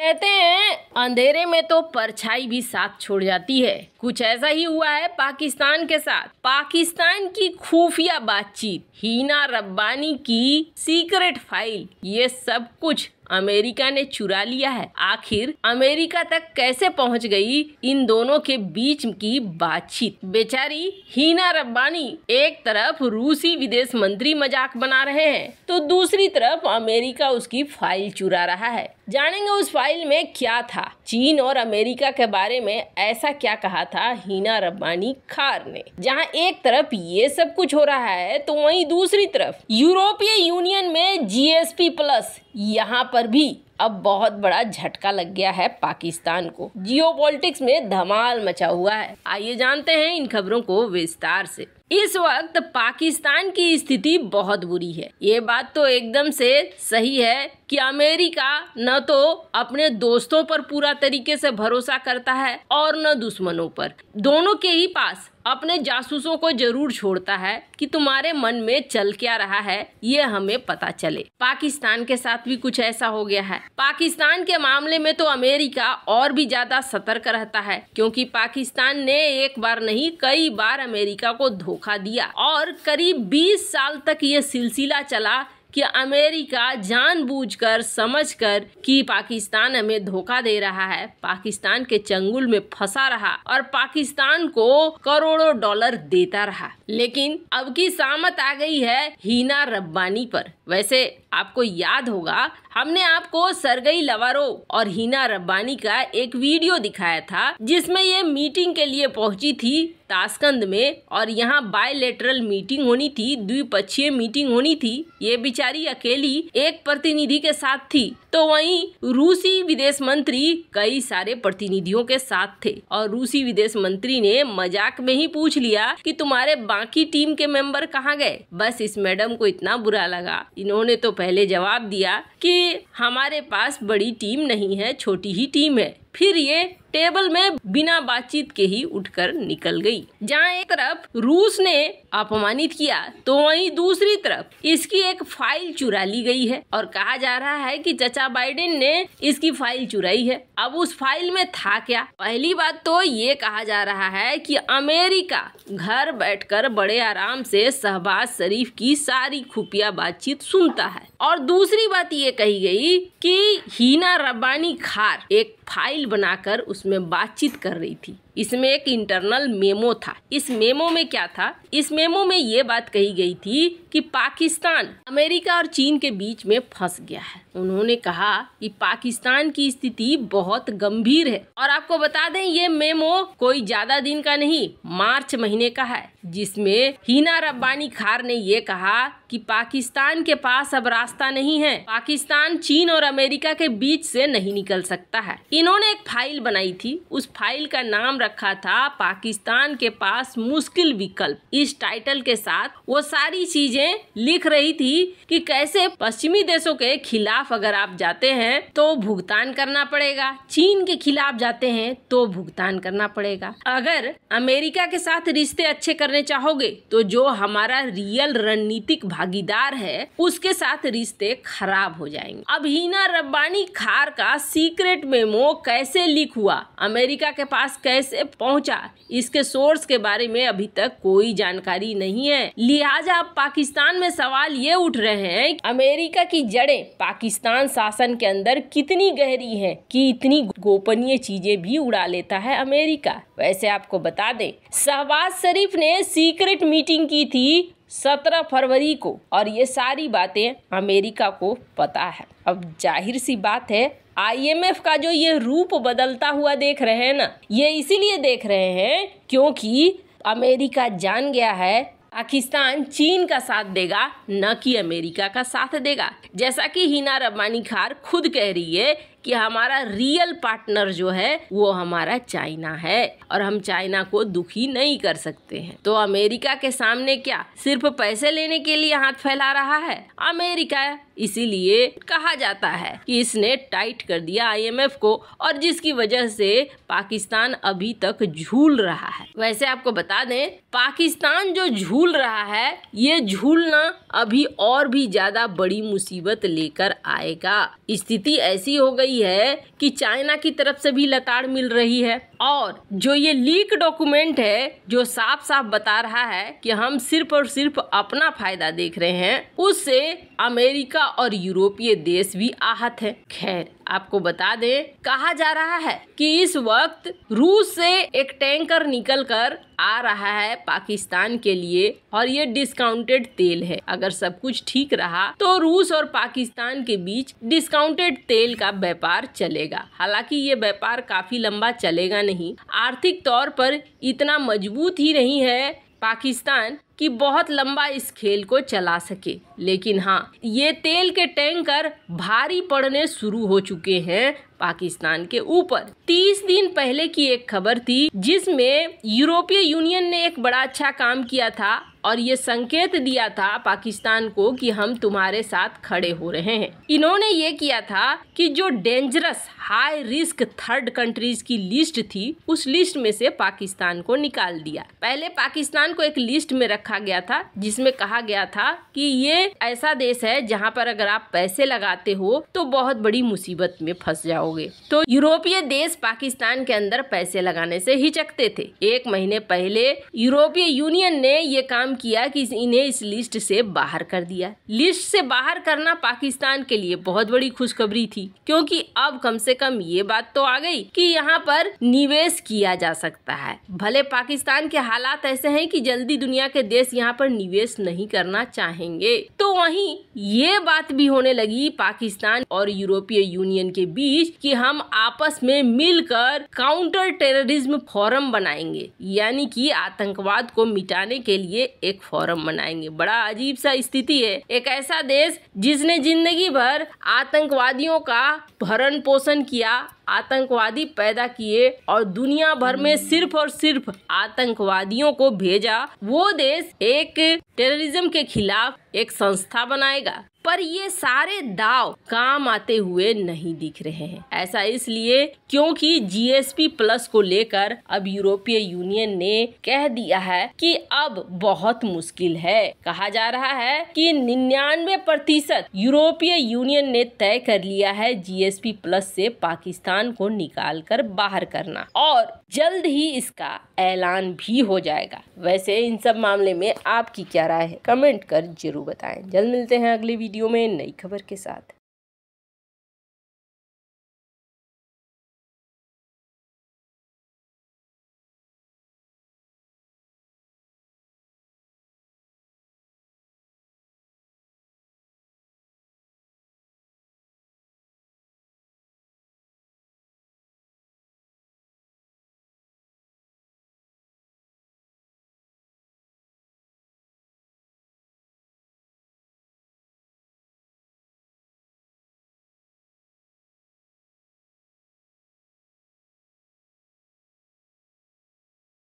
कहते हैं अंधेरे में तो परछाई भी साथ छोड़ जाती है कुछ ऐसा ही हुआ है पाकिस्तान के साथ पाकिस्तान की खुफिया बातचीत हीना रब्बानी की सीक्रेट फाइल ये सब कुछ अमेरिका ने चुरा लिया है आखिर अमेरिका तक कैसे पहुंच गई इन दोनों के बीच की बातचीत बेचारी हीना रब्बानी एक तरफ रूसी विदेश मंत्री मजाक बना रहे हैं तो दूसरी तरफ अमेरिका उसकी फाइल चुरा रहा है जानेंगे उस फाइल में क्या था चीन और अमेरिका के बारे में ऐसा क्या कहा था हीना रब्बानी खार ने जहाँ एक तरफ ये सब कुछ हो रहा है तो वहीं दूसरी तरफ यूरोपीय यूनियन में जीएसपी प्लस यहाँ पर पर भी अब बहुत बड़ा झटका लग गया है पाकिस्तान को जियो पॉलिटिक्स में धमाल मचा हुआ है आइए जानते हैं इन खबरों को विस्तार से इस वक्त पाकिस्तान की स्थिति बहुत बुरी है ये बात तो एकदम से सही है कि अमेरिका न तो अपने दोस्तों पर पूरा तरीके से भरोसा करता है और न दुश्मनों पर दोनों के ही पास अपने जासूसों को जरूर छोड़ता है कि तुम्हारे मन में चल क्या रहा है ये हमें पता चले पाकिस्तान के साथ भी कुछ ऐसा हो गया है पाकिस्तान के मामले में तो अमेरिका और भी ज्यादा सतर्क रहता है क्योंकि पाकिस्तान ने एक बार नहीं कई बार अमेरिका को धोखा दिया और करीब 20 साल तक ये सिलसिला चला कि अमेरिका जानबूझकर समझकर कि पाकिस्तान हमें धोखा दे रहा है पाकिस्तान के चंगुल में फंसा रहा और पाकिस्तान को करोड़ों डॉलर देता रहा लेकिन अब की सामत आ गई है हीना रब्बानी पर वैसे आपको याद होगा हमने आपको सरगई लवारो और हीना रब्बानी का एक वीडियो दिखाया था जिसमें ये मीटिंग के लिए पहुंची थी ताशकंद में और यहाँ बायलेटरल मीटिंग होनी थी द्विपक्षीय मीटिंग होनी थी ये बिचारी अकेली एक प्रतिनिधि के साथ थी तो वहीं रूसी विदेश मंत्री कई सारे प्रतिनिधियों के साथ थे और रूसी विदेश मंत्री ने मजाक में ही पूछ लिया कि तुम्हारे बाकी टीम के मेंबर कहाँ गए बस इस मैडम को इतना बुरा लगा इन्होंने तो पहले जवाब दिया कि हमारे पास बड़ी टीम नहीं है छोटी ही टीम है फिर ये टेबल में बिना बातचीत के ही उठकर निकल गई जहां एक तरफ रूस ने अपमानित किया तो वहीं दूसरी तरफ इसकी एक फाइल चुरा ली गई है और कहा जा रहा है कि चचा बाइडेन ने इसकी फाइल चुराई है अब उस फाइल में था क्या पहली बात तो ये कहा जा रहा है कि अमेरिका घर बैठकर बड़े आराम से शहबाज शरीफ की सारी खुफिया बातचीत सुनता है और दूसरी बात ये कही गई कि हीना रब्बानी खार एक फाइल रील बनाकर उसमें बातचीत कर रही थी इसमें एक इंटरनल मेमो था इस मेमो में क्या था इस मेमो में ये बात कही गई थी कि पाकिस्तान अमेरिका और चीन के बीच में फंस गया है उन्होंने कहा कि पाकिस्तान की स्थिति बहुत गंभीर है और आपको बता दें ये मेमो कोई ज्यादा दिन का नहीं मार्च महीने का है जिसमें हिना रब्बानी खार ने ये कहा कि पाकिस्तान के पास अब रास्ता नहीं है पाकिस्तान चीन और अमेरिका के बीच से नहीं निकल सकता है इन्होंने एक फाइल बनाई थी उस फाइल का नाम रखा था पाकिस्तान के पास मुश्किल विकल्प इस टाइटल के साथ वो सारी चीजें लिख रही थी कि कैसे पश्चिमी देशों के खिलाफ अगर आप जाते हैं तो भुगतान करना पड़ेगा चीन के खिलाफ जाते हैं तो भुगतान करना पड़ेगा अगर अमेरिका के साथ रिश्ते अच्छे करने चाहोगे तो जो हमारा रियल रणनीतिक भागीदार है उसके साथ रिश्ते खराब हो जाएंगे अब हीना रब्बानी खार का सीक्रेट मेमो कैसे लीक हुआ अमेरिका के पास कैसे कैसे पहुंचा इसके सोर्स के बारे में अभी तक कोई जानकारी नहीं है लिहाजा अब पाकिस्तान में सवाल ये उठ रहे हैं अमेरिका की जड़ें पाकिस्तान शासन के अंदर कितनी गहरी है कि इतनी गोपनीय चीजें भी उड़ा लेता है अमेरिका वैसे आपको बता दें शहबाज शरीफ ने सीक्रेट मीटिंग की थी सत्रह फरवरी को और ये सारी बातें अमेरिका को पता है अब जाहिर सी बात है आईएमएफ का जो ये रूप बदलता हुआ देख रहे हैं ना ये इसीलिए देख रहे हैं क्योंकि अमेरिका जान गया है पाकिस्तान चीन का साथ देगा न कि अमेरिका का साथ देगा जैसा कि हिना रब्बानी खार खुद कह रही है कि हमारा रियल पार्टनर जो है वो हमारा चाइना है और हम चाइना को दुखी नहीं कर सकते हैं तो अमेरिका के सामने क्या सिर्फ पैसे लेने के लिए हाथ फैला रहा है अमेरिका इसीलिए कहा जाता है कि इसने टाइट कर दिया आईएमएफ को और जिसकी वजह से पाकिस्तान अभी तक झूल रहा है वैसे आपको बता दें पाकिस्तान जो झूल रहा है ये झूलना अभी और भी ज्यादा बड़ी मुसीबत लेकर आएगा स्थिति ऐसी हो गई रही है कि चाइना की तरफ से भी लताड़ मिल रही है और जो ये लीक डॉक्यूमेंट है जो साफ साफ बता रहा है कि हम सिर्फ और सिर्फ अपना फायदा देख रहे हैं उससे अमेरिका और यूरोपीय देश भी आहत है खैर आपको बता दे कहा जा रहा है कि इस वक्त रूस से एक टैंकर निकलकर आ रहा है पाकिस्तान के लिए और ये डिस्काउंटेड तेल है अगर सब कुछ ठीक रहा तो रूस और पाकिस्तान के बीच डिस्काउंटेड तेल का व्यापार चलेगा हालांकि ये व्यापार काफी लंबा चलेगा नहीं आर्थिक तौर पर इतना मजबूत ही नहीं है पाकिस्तान कि बहुत लंबा इस खेल को चला सके लेकिन हाँ ये तेल के टैंकर भारी पड़ने शुरू हो चुके हैं पाकिस्तान के ऊपर 30 दिन पहले की एक खबर थी जिसमें यूरोपीय यूनियन ने एक बड़ा अच्छा काम किया था और ये संकेत दिया था पाकिस्तान को कि हम तुम्हारे साथ खड़े हो रहे हैं इन्होंने ये किया था कि जो dangerous high risk third countries की लिस्ट थी उस लिस्ट में से पाकिस्तान को निकाल दिया पहले पाकिस्तान को एक लिस्ट में रखा गया था जिसमें कहा गया था कि ये ऐसा देश है जहाँ पर अगर आप पैसे लगाते हो तो बहुत बड़ी मुसीबत में फंस जाओगे तो यूरोपीय देश पाकिस्तान के अंदर पैसे लगाने से हिचकते थे एक महीने पहले यूरोपीय यूनियन ने ये काम किया कि इन्हें इस लिस्ट से बाहर कर दिया लिस्ट से बाहर करना पाकिस्तान के लिए बहुत बड़ी खुशखबरी थी क्योंकि अब कम से कम ये बात तो आ गई कि यहाँ पर निवेश किया जा सकता है भले पाकिस्तान के हालात ऐसे हैं कि जल्दी दुनिया के देश यहाँ पर निवेश नहीं करना चाहेंगे तो वहीं ये बात भी होने लगी पाकिस्तान और यूरोपीय यूनियन के बीच कि हम आपस में मिलकर काउंटर टेररिज्म फोरम बनाएंगे यानी कि आतंकवाद को मिटाने के लिए एक फोरम बनाएंगे बड़ा अजीब सा स्थिति है एक ऐसा देश जिसने जिंदगी भर आतंकवादियों का भरण पोषण किया आतंकवादी पैदा किए और दुनिया भर में सिर्फ और सिर्फ आतंकवादियों को भेजा वो देश एक टेररिज्म के खिलाफ एक संस्था बनाएगा पर ये सारे दाव काम आते हुए नहीं दिख रहे हैं ऐसा इसलिए क्योंकि जीएसपी प्लस को लेकर अब यूरोपीय यूनियन ने कह दिया है कि अब बहुत मुश्किल है कहा जा रहा है कि निन्यानवे प्रतिशत यूरोपीय यूनियन ने तय कर लिया है जीएसपी प्लस से पाकिस्तान को निकाल कर बाहर करना और जल्द ही इसका ऐलान भी हो जाएगा वैसे इन सब मामले में आपकी क्या राय है कमेंट कर जरूर बताएं जल्द मिलते हैं अगले वीडियो में नई खबर के साथ